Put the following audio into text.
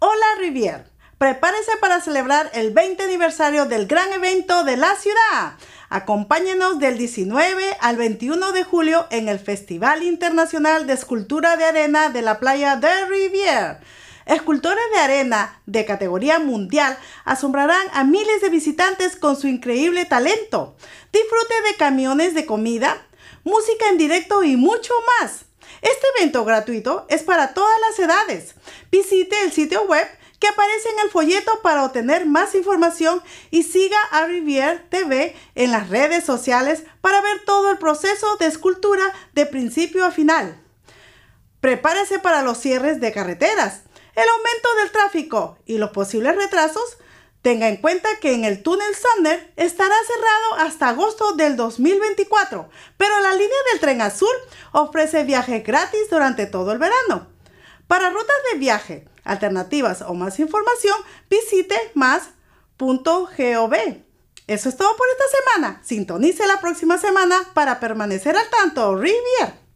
Hola Rivier, prepárense para celebrar el 20 aniversario del gran evento de la ciudad. Acompáñenos del 19 al 21 de julio en el Festival Internacional de Escultura de Arena de la Playa de Rivier. Escultores de arena de categoría mundial asombrarán a miles de visitantes con su increíble talento. Disfrute de camiones de comida, música en directo y mucho más gratuito es para todas las edades. Visite el sitio web que aparece en el folleto para obtener más información y siga a Rivier TV en las redes sociales para ver todo el proceso de escultura de principio a final. Prepárese para los cierres de carreteras, el aumento del tráfico y los posibles retrasos Tenga en cuenta que en el túnel Thunder estará cerrado hasta agosto del 2024, pero la línea del tren azul ofrece viaje gratis durante todo el verano. Para rutas de viaje, alternativas o más información, visite más.gov. Eso es todo por esta semana. Sintonice la próxima semana para permanecer al tanto. Rivier.